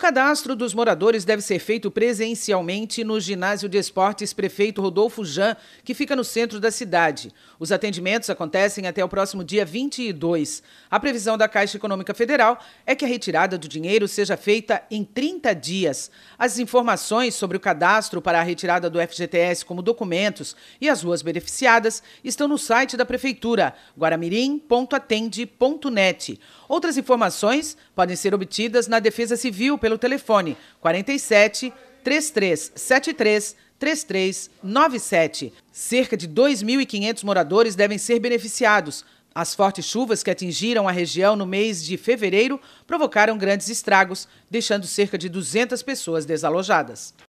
cadastro dos moradores deve ser feito presencialmente no ginásio de esportes prefeito Rodolfo Jan, que fica no centro da cidade. Os atendimentos acontecem até o próximo dia 22. A previsão da Caixa Econômica Federal é que a retirada do dinheiro seja feita em 30 dias. As informações sobre o cadastro para a retirada do FGTS, como documentos e as ruas beneficiadas, estão no site da Prefeitura, guaramirim.atende.net. Outras informações podem ser obtidas na Defesa Civil pelo pelo telefone 47 3373 3397. Cerca de 2.500 moradores devem ser beneficiados. As fortes chuvas que atingiram a região no mês de fevereiro provocaram grandes estragos, deixando cerca de 200 pessoas desalojadas.